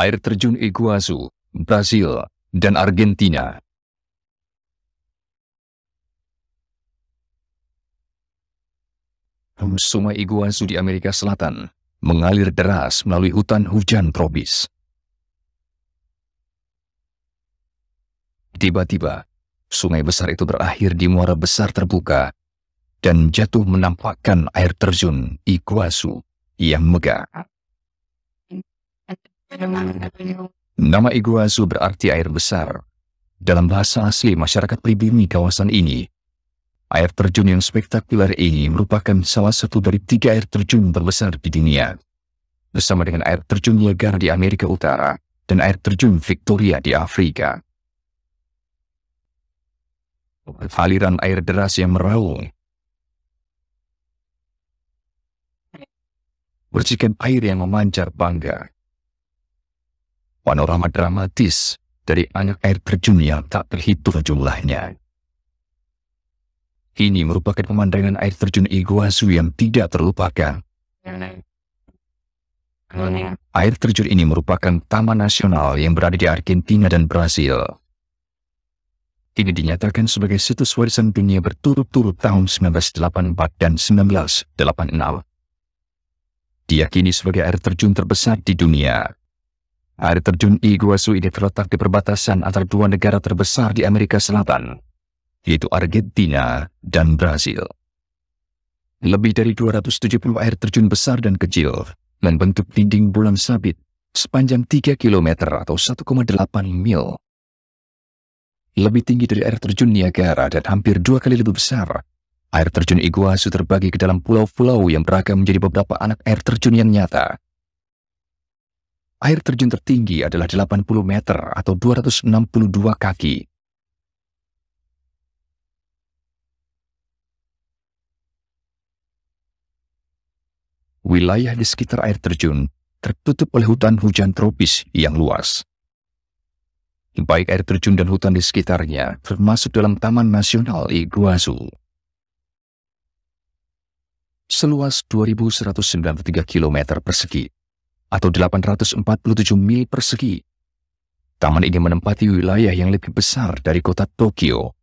air terjun Iguazu, Brazil, dan Argentina. Sungai Iguazu di Amerika Selatan mengalir deras melalui hutan hujan tropis. Tiba-tiba, sungai besar itu berakhir di muara besar terbuka dan jatuh menampakkan air terjun Iguazu yang megah. Hmm. Nama Iguazu berarti air besar. Dalam bahasa asli masyarakat pribumi kawasan ini, air terjun yang spektakuler ini merupakan salah satu dari tiga air terjun terbesar di dunia. Bersama dengan air terjun Legar di Amerika Utara dan air terjun Victoria di Afrika. Aliran air deras yang meraung Percikan air yang memancar bangga panorama dramatis dari anak air terjun yang tak terhitung jumlahnya. Ini merupakan pemandangan air terjun Iguazu yang tidak terlupakan. Air terjun ini merupakan taman nasional yang berada di Argentina dan Brasil. Ini dinyatakan sebagai situs warisan dunia berturut-turut tahun 1984 dan 1986. Diakini sebagai air terjun terbesar di dunia, Air terjun Iguazu ini terletak di perbatasan antara dua negara terbesar di Amerika Selatan, yaitu Argentina dan Brazil. Lebih dari 270 air terjun besar dan kecil membentuk dinding bulan sabit sepanjang 3 km atau 1,8 mil. Lebih tinggi dari air terjun Niagara dan hampir dua kali lebih besar, air terjun Iguazu terbagi ke dalam pulau-pulau yang beragam menjadi beberapa anak air terjun yang nyata, Air terjun tertinggi adalah 80 meter atau 262 kaki. Wilayah di sekitar air terjun tertutup oleh hutan hujan tropis yang luas. Baik air terjun dan hutan di sekitarnya termasuk dalam Taman Nasional Iguazu. Seluas 2.193 km persegi atau 847 mil persegi. Taman ini menempati wilayah yang lebih besar dari kota Tokyo.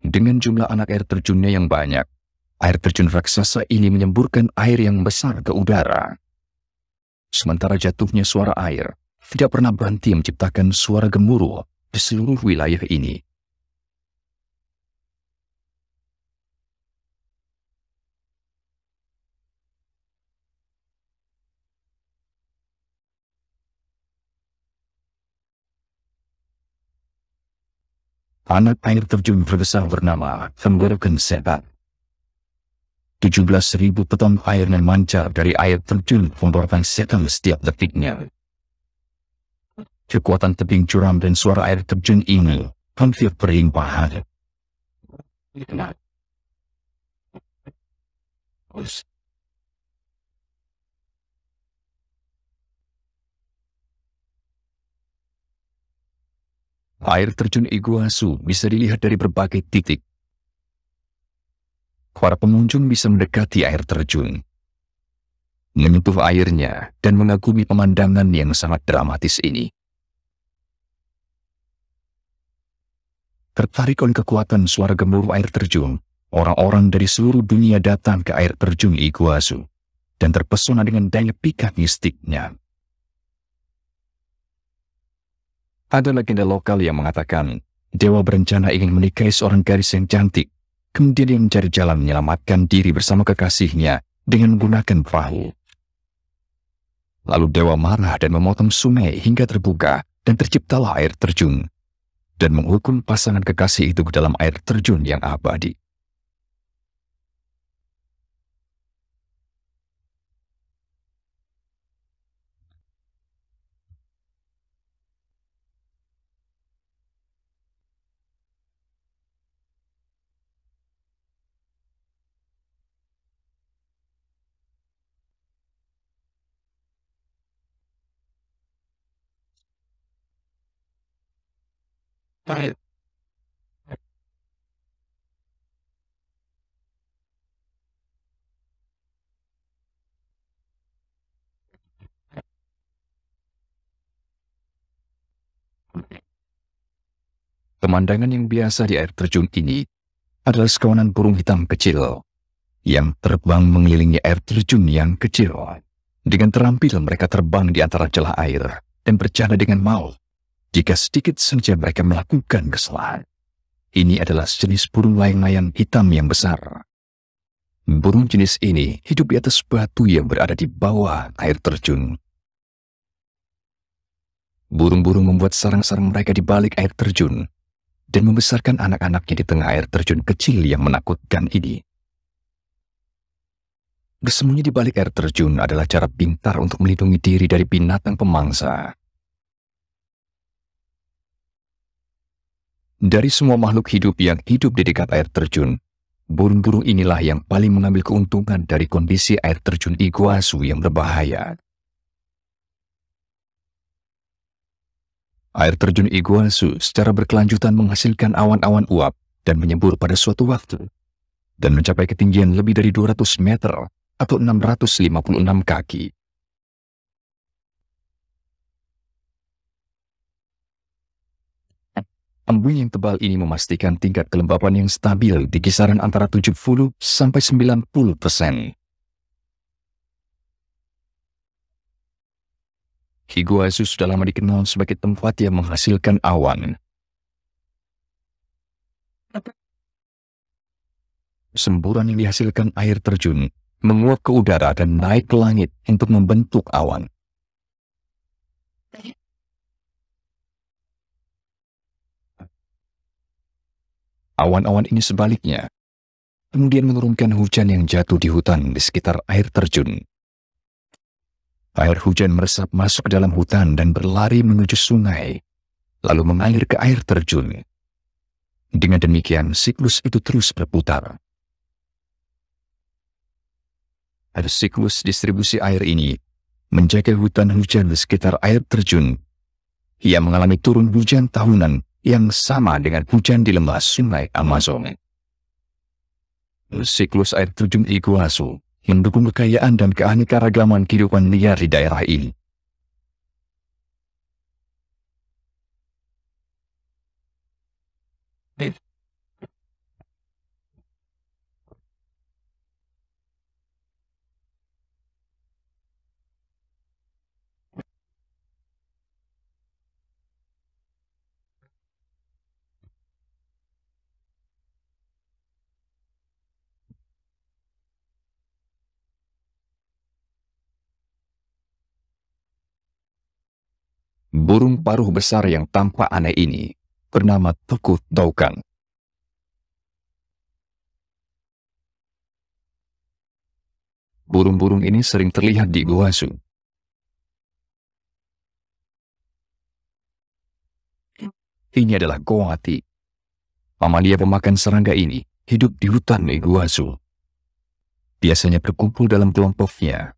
Dengan jumlah anak air terjunnya yang banyak, air terjun raksasa ini menyemburkan air yang besar ke udara. Sementara jatuhnya suara air tidak pernah berhenti menciptakan suara gemuruh di seluruh wilayah ini. Anak air terjun terbesar bernama Tenggerukan Setan. 17.000 peton air yang mancar dari air terjun membuarkan setan setiap detiknya. Kekuatan tebing curam dan suara air terjun ini hampir berimpahan. Nah. Air terjun Iguazu bisa dilihat dari berbagai titik. Para pengunjung bisa mendekati air terjun, menyentuh airnya, dan mengagumi pemandangan yang sangat dramatis ini. Tertarik oleh kekuatan suara gemuruh air terjun, orang-orang dari seluruh dunia datang ke air terjun Iguazu dan terpesona dengan daya pikat mistiknya. Ada legenda lokal yang mengatakan, dewa berencana ingin menikahi seorang gadis yang cantik. Kemudian dia mencari jalan menyelamatkan diri bersama kekasihnya dengan menggunakan perahu. Lalu dewa marah dan memotong sungai hingga terbuka dan terciptalah air terjun dan menghukum pasangan kekasih itu ke dalam air terjun yang abadi. Ya. Pemandangan yang biasa di air terjun ini adalah sekawanan burung hitam kecil yang terbang mengelilingi air terjun yang kecil. Dengan terampil mereka terbang di antara celah air dan berjalan dengan maut jika sedikit saja mereka melakukan kesalahan. Ini adalah jenis burung layang-layang hitam yang besar. Burung jenis ini hidup di atas batu yang berada di bawah air terjun. Burung-burung membuat sarang-sarang mereka di balik air terjun dan membesarkan anak-anaknya di tengah air terjun kecil yang menakutkan ini. Bersembunyi di balik air terjun adalah cara pintar untuk melindungi diri dari binatang pemangsa. Dari semua makhluk hidup yang hidup di dekat air terjun, burung-burung inilah yang paling mengambil keuntungan dari kondisi air terjun Iguazu yang berbahaya. Air terjun Iguazu secara berkelanjutan menghasilkan awan-awan uap dan menyembur pada suatu waktu, dan mencapai ketinggian lebih dari 200 meter atau 656 kaki. Embun yang tebal ini memastikan tingkat kelembapan yang stabil di kisaran antara 70 sampai 90 persen. Higuazu sudah lama dikenal sebagai tempat yang menghasilkan awan. Semburan yang dihasilkan air terjun menguap ke udara dan naik ke langit untuk membentuk awan. Awan-awan ini sebaliknya kemudian menurunkan hujan yang jatuh di hutan di sekitar air terjun. Air hujan meresap masuk ke dalam hutan dan berlari menuju sungai, lalu mengalir ke air terjun. Dengan demikian, siklus itu terus berputar. Ada siklus distribusi air ini menjaga hutan hujan di sekitar air terjun. Ia mengalami turun hujan tahunan yang sama dengan hujan di lembah sungai Amazon. Siklus air terjun Iguazu mendukung kekayaan dan keanekaragaman kehidupan liar di daerah ini. burung paruh besar yang tampak aneh ini bernama Tukut Taukan. Burung-burung ini sering terlihat di Iguazu. Ini adalah Goati. Mamalia pemakan serangga ini hidup di hutan Iguazu. Biasanya berkumpul dalam kelompoknya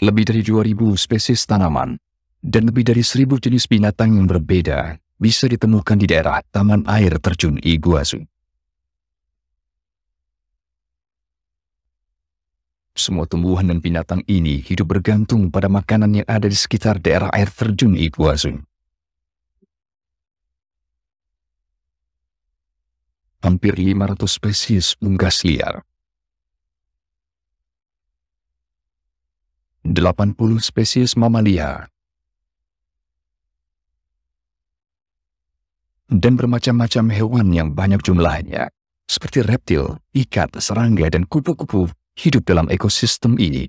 lebih dari 2000 spesies tanaman, dan lebih dari 1000 jenis binatang yang berbeda bisa ditemukan di daerah Taman Air Terjun Iguazu. Semua tumbuhan dan binatang ini hidup bergantung pada makanan yang ada di sekitar daerah air terjun Iguazu. Hampir 500 spesies unggas liar, 80 spesies mamalia, dan bermacam-macam hewan yang banyak jumlahnya, seperti reptil, ikat, serangga, dan kupu-kupu hidup dalam ekosistem ini.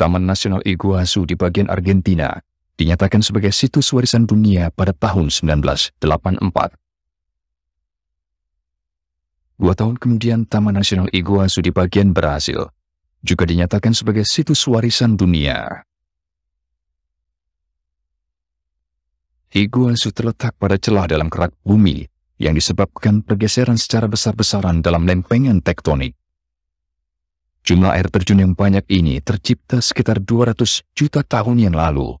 Taman Nasional Iguazu di bagian Argentina dinyatakan sebagai situs warisan dunia pada tahun 1984. Dua tahun kemudian, Taman Nasional Iguazu di bagian Brasil juga dinyatakan sebagai situs warisan dunia. Iguazu terletak pada celah dalam kerak bumi yang disebabkan pergeseran secara besar-besaran dalam lempengan tektonik. Jumlah air terjun yang banyak ini tercipta sekitar 200 juta tahun yang lalu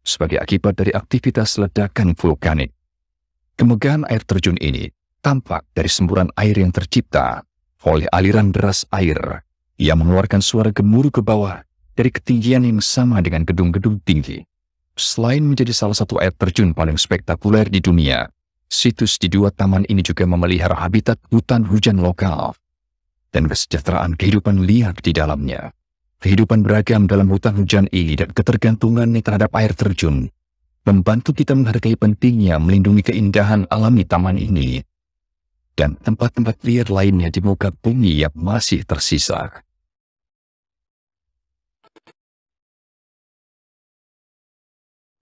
sebagai akibat dari aktivitas ledakan vulkanik. Kemegahan air terjun ini Tampak dari semburan air yang tercipta oleh aliran deras air ia mengeluarkan suara gemuruh ke bawah dari ketinggian yang sama dengan gedung-gedung tinggi. Selain menjadi salah satu air terjun paling spektakuler di dunia, situs di dua taman ini juga memelihara habitat hutan hujan lokal dan kesejahteraan kehidupan liar di dalamnya. Kehidupan beragam dalam hutan hujan ini dan ketergantungan terhadap air terjun membantu kita menghargai pentingnya melindungi keindahan alami taman ini dan tempat-tempat liar lainnya di muka bumi yang masih tersisa.